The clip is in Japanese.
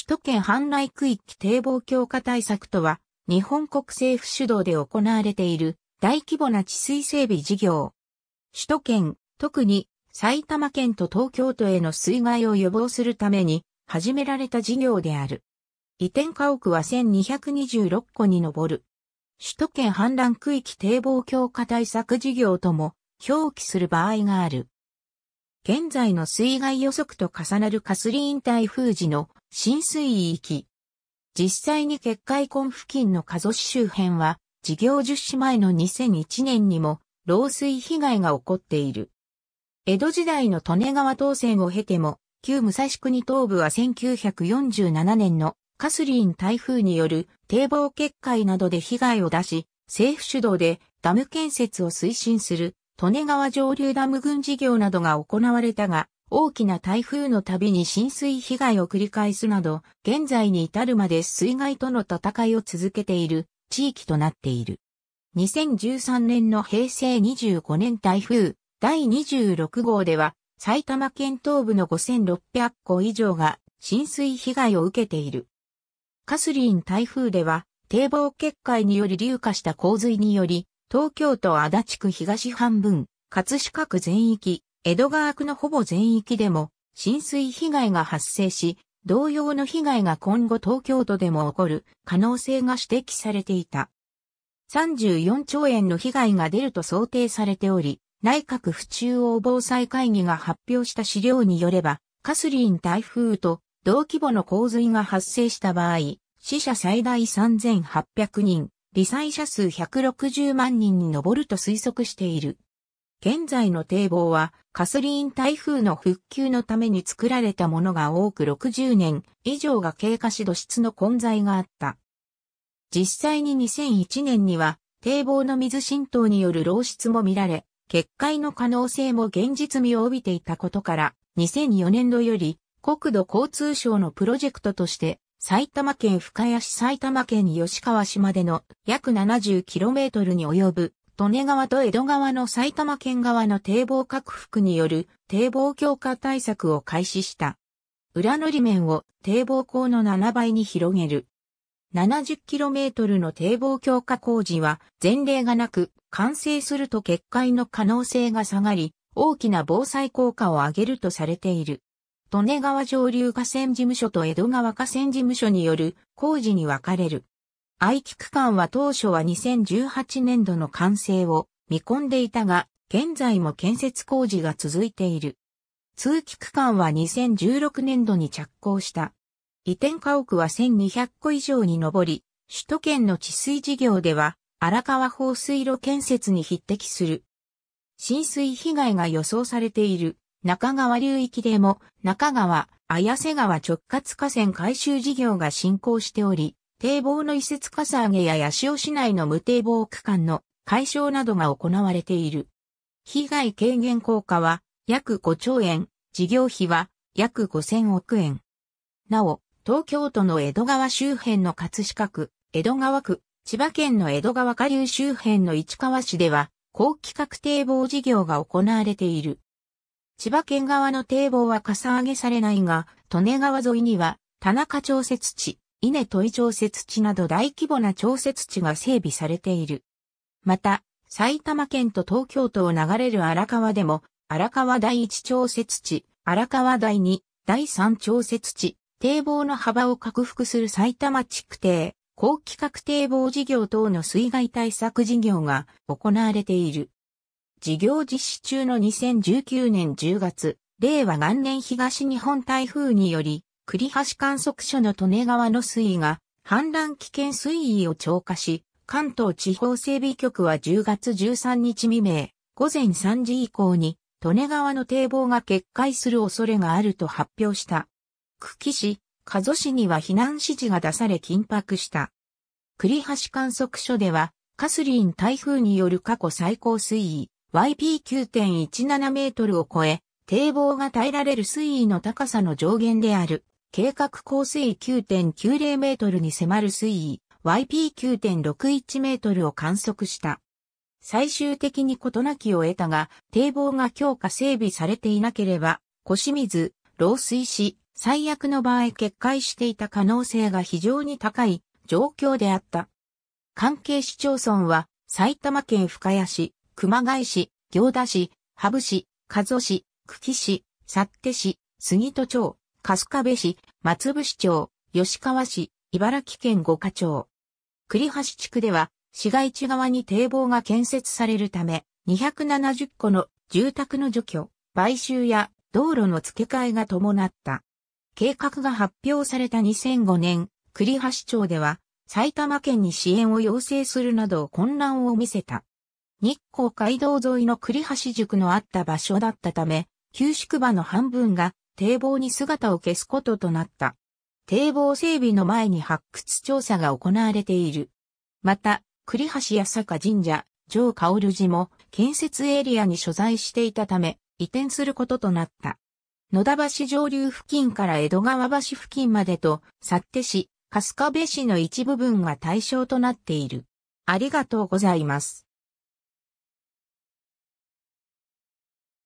首都圏氾濫区域堤防強化対策とは、日本国政府主導で行われている大規模な治水整備事業。首都圏、特に埼玉県と東京都への水害を予防するために始められた事業である。移転家屋は1226戸に上る。首都圏氾濫区域堤防強化対策事業とも表記する場合がある。現在の水害予測と重なるカスリーン台風時の浸水域。実際に決壊根付近の加須市周辺は、事業実施前の2001年にも、漏水被害が起こっている。江戸時代の利根川東線を経ても、旧武蔵国東部は1947年のカスリン台風による堤防決壊などで被害を出し、政府主導でダム建設を推進する利根川上流ダム群事業などが行われたが、大きな台風の度に浸水被害を繰り返すなど、現在に至るまで水害との戦いを続けている地域となっている。2013年の平成25年台風第26号では、埼玉県東部の5600戸以上が浸水被害を受けている。カスリン台風では、堤防決壊により流下した洪水により、東京都足立区東半分、葛飾区全域、江戸川区のほぼ全域でも浸水被害が発生し、同様の被害が今後東京都でも起こる可能性が指摘されていた。34兆円の被害が出ると想定されており、内閣府中央防災会議が発表した資料によれば、カスリン台風と同規模の洪水が発生した場合、死者最大3800人、罹災者数160万人に上ると推測している。現在の堤防はカスリーン台風の復旧のために作られたものが多く60年以上が経過し土質の混在があった。実際に2001年には堤防の水浸透による漏出も見られ、決壊の可能性も現実味を帯びていたことから、2004年度より国土交通省のプロジェクトとして埼玉県深谷市埼玉県吉川市までの約 70km に及ぶ利根川と江戸川の埼玉県側の堤防拡幅による堤防強化対策を開始した。裏のり面を堤防高の7倍に広げる。70km の堤防強化工事は前例がなく、完成すると決壊の可能性が下がり、大きな防災効果を上げるとされている。利根川上流河川事務所と江戸川河川事務所による工事に分かれる。愛機区間は当初は2018年度の完成を見込んでいたが、現在も建設工事が続いている。通機区間は2016年度に着工した。移転家屋は1200個以上に上り、首都圏の治水事業では荒川放水路建設に匹敵する。浸水被害が予想されている中川流域でも中川、綾瀬川直轄河川改修事業が進行しており、堤防の移設かさ上げや八潮市内の無堤防区間の解消などが行われている。被害軽減効果は約5兆円、事業費は約5000億円。なお、東京都の江戸川周辺の葛飾区、江戸川区、千葉県の江戸川下流周辺の市川市では、高規格堤防事業が行われている。千葉県側の堤防はかさ上げされないが、利根川沿いには、田中調節地、稲井調節地など大規模な調節地が整備されている。また、埼玉県と東京都を流れる荒川でも、荒川第一調節地、荒川第二、第三調節地、堤防の幅を拡幅する埼玉地区堤、高規格堤防事業等の水害対策事業が行われている。事業実施中の2019年10月、令和元年東日本台風により、栗橋観測所の利根川の水位が氾濫危険水位を超過し、関東地方整備局は10月13日未明、午前3時以降に、利根川の堤防が決壊する恐れがあると発表した。久喜市、加須市には避難指示が出され緊迫した。栗橋観測所では、カスリン台風による過去最高水位、YP9.17 メートルを超え、堤防が耐えられる水位の高さの上限である計画降水9.90メートルに迫る水位 YP9.61 メートルを観測した。最終的に事なきを得たが、堤防が強化整備されていなければ、腰水、漏水し、最悪の場合決壊していた可能性が非常に高い状況であった。関係市町村は、埼玉県深谷市、熊谷市、行田市、羽生市、加須市、久喜市、幸手市、杉戸町、春日部市、松伏町、吉川市、茨城県五課町。栗橋地区では、市街地側に堤防が建設されるため、270戸の住宅の除去、買収や道路の付け替えが伴った。計画が発表された2005年、栗橋町では、埼玉県に支援を要請するなど混乱を見せた。日光街道沿いの栗橋塾のあった場所だったため、旧宿場の半分が堤防に姿を消すこととなった。堤防整備の前に発掘調査が行われている。また、栗橋や坂神社、城薫寺も建設エリアに所在していたため、移転することとなった。野田橋上流付近から江戸川橋付近までと、って市、春日部市の一部分が対象となっている。ありがとうございます。